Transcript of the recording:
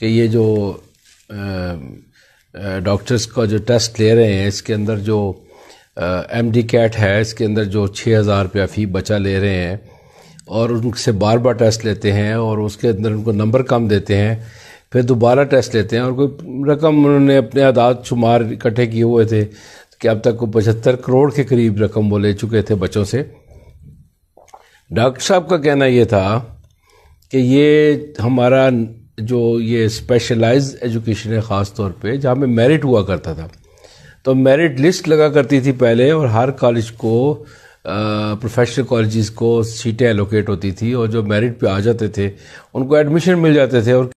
कि ये जो डॉक्टर्स का जो टेस्ट ले रहे हैं इसके अंदर जो एम डी कैट है इसके अंदर जो छः हज़ार रुपया फ़ी बचा ले रहे हैं और उनसे बार बार टेस्ट लेते हैं और उसके अंदर उनको नंबर कम देते हैं फिर दोबारा टेस्ट लेते हैं और कोई रकम उन्होंने अपने आदात शुमार इकट्ठे किए हुए थे कि अब तक को पचहत्तर करोड़ के करीब रकम वो ले चुके थे बच्चों से डॉक्टर साहब का कहना ये था कि ये हमारा जो ये स्पेशलाइज एजुकेशन है ख़ास तौर पे जहाँ पे मेरिट हुआ करता था तो मेरिट लिस्ट लगा करती थी पहले और हर कॉलेज को प्रोफेशनल कॉलेजेस को सीटें एलोकेट होती थी और जो मेरिट पे आ जाते थे उनको एडमिशन मिल जाते थे और